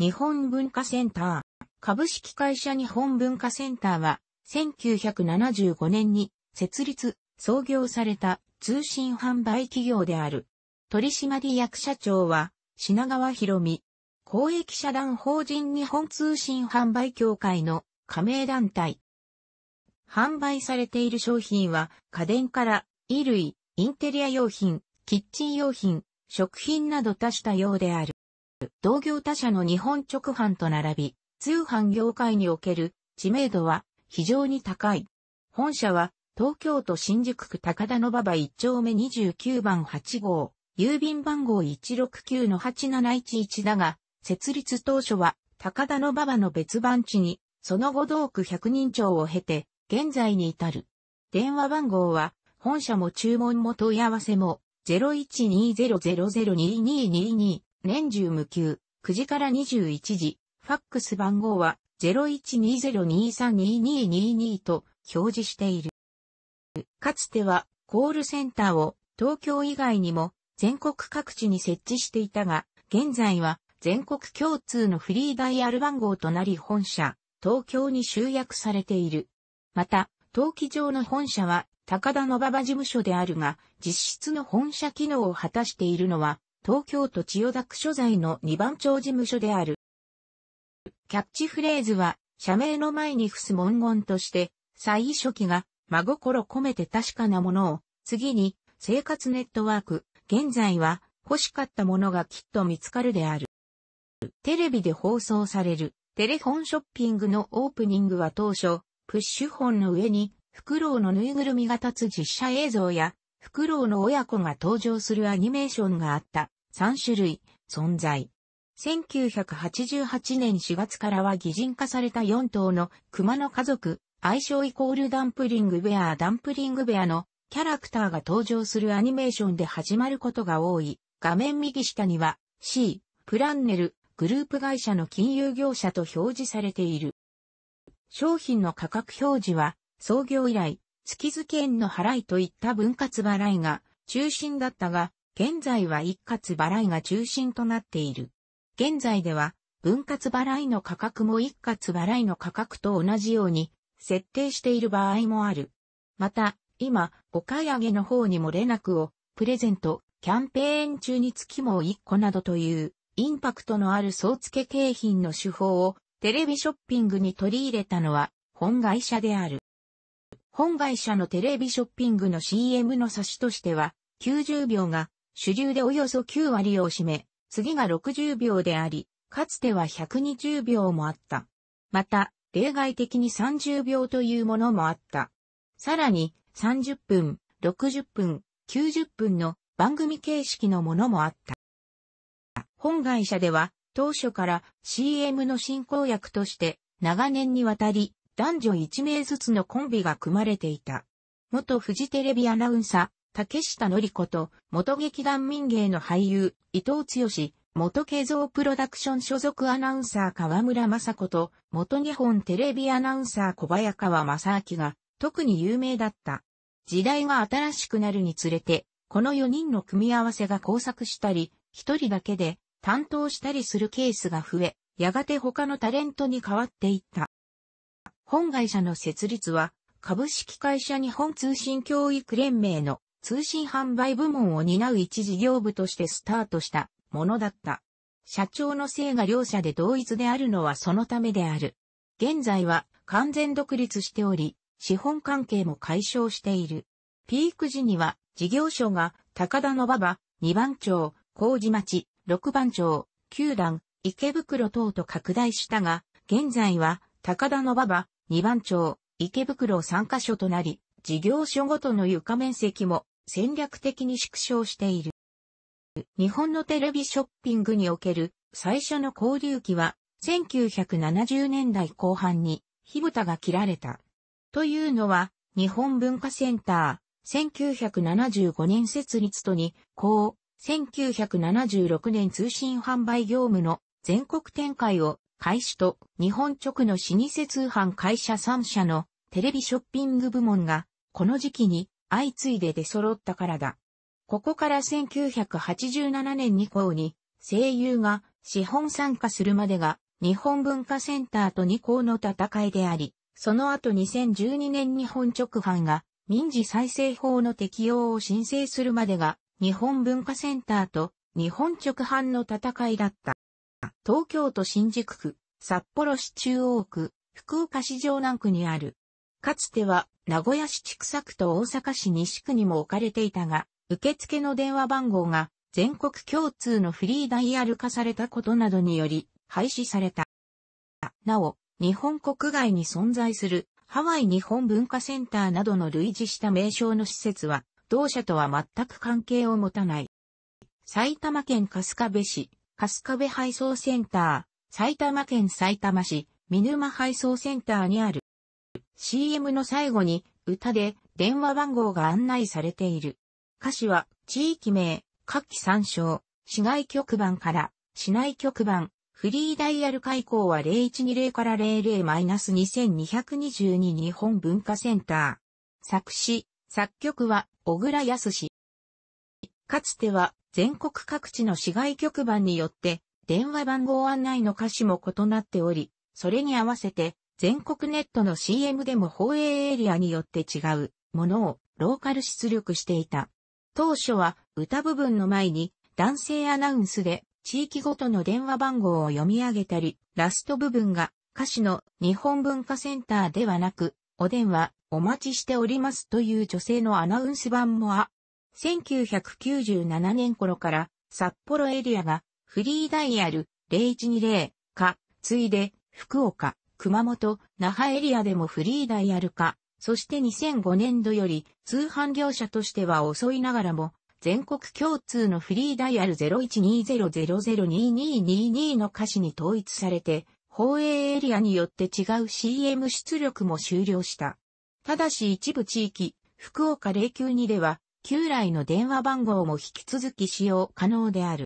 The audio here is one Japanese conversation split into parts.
日本文化センター。株式会社日本文化センターは、1975年に設立、創業された通信販売企業である。取締役社長は、品川博美。公益社団法人日本通信販売協会の加盟団体。販売されている商品は、家電から衣類、インテリア用品、キッチン用品、食品など多種多様である。同業他社の日本直販と並び、通販業界における知名度は非常に高い。本社は東京都新宿区高田の馬場1丁目29番8号、郵便番号169-8711だが、設立当初は高田の馬場の別番地に、その後同区100人町を経て、現在に至る。電話番号は、本社も注文も問い合わせも、0120002222年中無休、9時から21時、ファックス番号は0120232222と表示している。かつてはコールセンターを東京以外にも全国各地に設置していたが、現在は全国共通のフリーダイヤル番号となり本社、東京に集約されている。また、登記上の本社は高田の馬場事務所であるが、実質の本社機能を果たしているのは東京都千代田区所在の2番町事務所である。キャッチフレーズは、社名の前に伏す文言として、最初期が、真心込めて確かなものを、次に、生活ネットワーク、現在は、欲しかったものがきっと見つかるである。テレビで放送される、テレフォンショッピングのオープニングは当初、プッシュ本の上に、フクロウのぬいぐるみが立つ実写映像や、フクロウの親子が登場するアニメーションがあった3種類存在。1988年4月からは擬人化された4頭の熊の家族、愛称イコールダンプリングベアダンプリングベアのキャラクターが登場するアニメーションで始まることが多い。画面右下には C、プランネル、グループ会社の金融業者と表示されている。商品の価格表示は創業以来月津円の払いといった分割払いが中心だったが、現在は一括払いが中心となっている。現在では、分割払いの価格も一括払いの価格と同じように設定している場合もある。また、今、お買い上げの方にも連絡を、プレゼント、キャンペーン中に月も1個などという、インパクトのある総付け景品の手法を、テレビショッピングに取り入れたのは、本会社である。本会社のテレビショッピングの CM の冊子としては、90秒が主流でおよそ9割を占め、次が60秒であり、かつては120秒もあった。また、例外的に30秒というものもあった。さらに、30分、60分、90分の番組形式のものもあった。本会社では、当初から CM の進行役として、長年にわたり、男女1名ずつのコンビが組まれていた。元フジテレビアナウンサー、竹下のりこと、元劇団民芸の俳優、伊藤剛、元慶造プロダクション所属アナウンサー河村正子と、元日本テレビアナウンサー小早川正明が、特に有名だった。時代が新しくなるにつれて、この4人の組み合わせが交錯したり、1人だけで担当したりするケースが増え、やがて他のタレントに変わっていった。本会社の設立は、株式会社日本通信教育連盟の通信販売部門を担う一事業部としてスタートしたものだった。社長の姓が両社で同一であるのはそのためである。現在は完全独立しており、資本関係も解消している。ピーク時には事業所が高田の馬場、2番町、麹町、6番町、九段、池袋等と拡大したが、現在は高田の馬場、2番町、池袋3カ所となり、事業所ごとの床面積も戦略的に縮小している。日本のテレビショッピングにおける最初の交流期は1970年代後半に火蓋が切られた。というのは日本文化センター1975年設立とに、こう1976年通信販売業務の全国展開を開始と日本直の老舗通販会社3社のテレビショッピング部門がこの時期に相次いで出揃ったからだ。ここから1987年以降に声優が資本参加するまでが日本文化センターと二校の戦いであり、その後2012年日本直販が民事再生法の適用を申請するまでが日本文化センターと日本直販の戦いだった。東京都新宿区、札幌市中央区、福岡市城南区にある。かつては、名古屋市千種区と大阪市西区にも置かれていたが、受付の電話番号が全国共通のフリーダイヤル化されたことなどにより廃止された。なお、日本国外に存在するハワイ日本文化センターなどの類似した名称の施設は、同社とは全く関係を持たない。埼玉県春日部市、春日部配送センター、埼玉県埼玉市、見沼配送センターにある。CM の最後に、歌で電話番号が案内されている。歌詞は、地域名、各期参照、市外局番から、市内局番、フリーダイヤル開口は0120から00-2222日本文化センター。作詞、作曲は、小倉康かつては、全国各地の市外局番によって電話番号案内の歌詞も異なっており、それに合わせて全国ネットの CM でも放映エリアによって違うものをローカル出力していた。当初は歌部分の前に男性アナウンスで地域ごとの電話番号を読み上げたり、ラスト部分が歌詞の日本文化センターではなく、お電話お待ちしておりますという女性のアナウンス版もあ1997年頃から札幌エリアがフリーダイヤル0120か、ついで福岡、熊本、那覇エリアでもフリーダイヤルか、そして2005年度より通販業者としては遅いながらも、全国共通のフリーダイヤル0120002222の歌詞に統一されて、放映エリアによって違う CM 出力も終了した。ただし一部地域、福岡092では旧来の電話番号も引き続き使用可能である。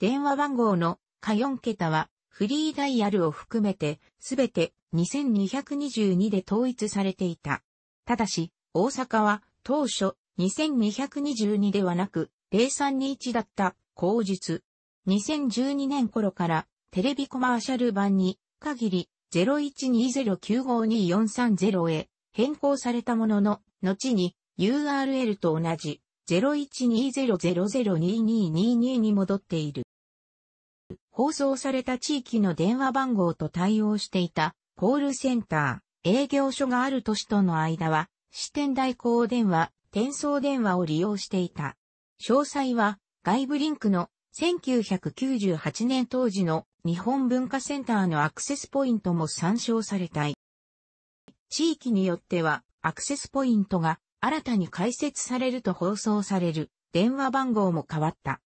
電話番号の下4桁はフリーダイヤルを含めてすべて2222で統一されていた。ただし、大阪は当初2222ではなく0321だった口述。2012年頃からテレビコマーシャル版に限り0120952430へ変更されたものの、後に URL と同じ0120002222に戻っている。放送された地域の電話番号と対応していたコールセンター、営業所がある都市との間は支店代行電話、転送電話を利用していた。詳細は外部リンクの1998年当時の日本文化センターのアクセスポイントも参照されたい。地域によってはアクセスポイントが新たに開設されると放送される電話番号も変わった。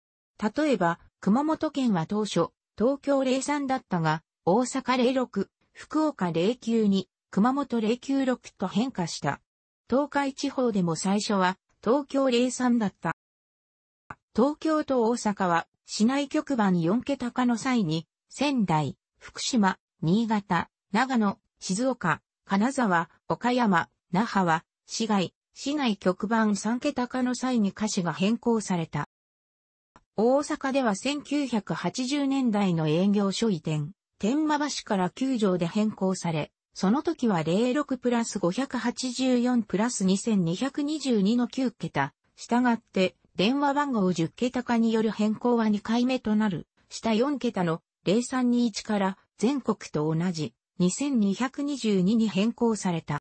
例えば、熊本県は当初、東京03だったが、大阪06、福岡09に、熊本096と変化した。東海地方でも最初は、東京03だった。東京と大阪は、市内局番4桁化の際に、仙台、福島、新潟、長野、静岡、金沢、岡山、那覇は、市外、市内局番3桁化の際に歌詞が変更された。大阪では1980年代の営業所移転、天満橋から9条で変更され、その時は06プラス584プラス2222の9桁。従って、電話番号10桁化による変更は2回目となる。下4桁の0321から全国と同じ2222に変更された。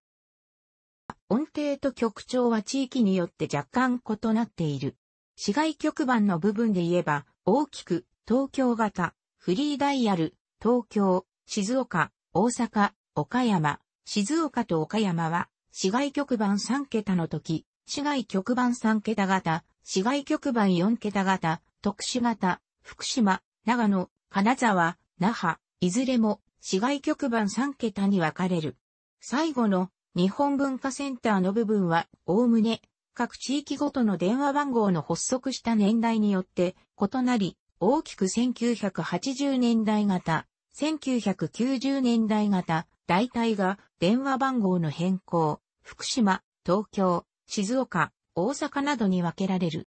音程と曲調は地域によって若干異なっている。市外局番の部分で言えば、大きく、東京型、フリーダイヤル、東京、静岡、大阪、岡山、静岡と岡山は、市外局番3桁の時、市外局番3桁型、市外局番4桁型、徳島型、福島、長野、金沢、那覇、いずれも市外局番3桁に分かれる。最後の日本文化センターの部分は、おおむね、各地域ごとの電話番号の発足した年代によって異なり、大きく1980年代型、1990年代型、大体が電話番号の変更、福島、東京、静岡、大阪などに分けられる。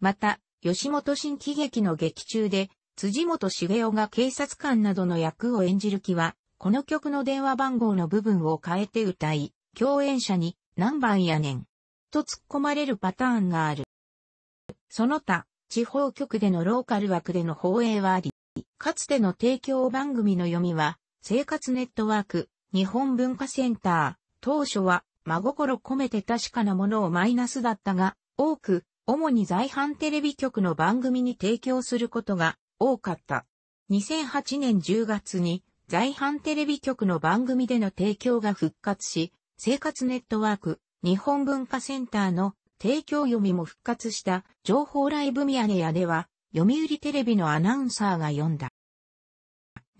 また、吉本新喜劇の劇中で、辻元茂雄が警察官などの役を演じる気はこの曲の電話番号の部分を変えて歌い、共演者に何番やねんと突っ込まれるパターンがある。その他、地方局でのローカル枠での放映はあり、かつての提供番組の読みは、生活ネットワーク、日本文化センター、当初は、真心込めて確かなものをマイナスだったが、多く、主に在阪テレビ局の番組に提供することが多かった。2008年10月に在阪テレビ局の番組での提供が復活し、生活ネットワーク、日本文化センターの提供読みも復活した情報ライブミヤネ屋では、読売テレビのアナウンサーが読んだ。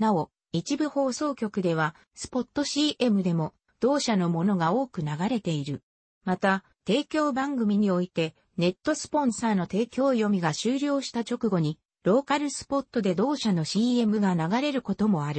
なお、一部放送局では、スポット CM でも、同社のものが多く流れている。また、提供番組において、ネットスポンサーの提供読みが終了した直後に、ローカルスポットで同社の CM が流れることもある。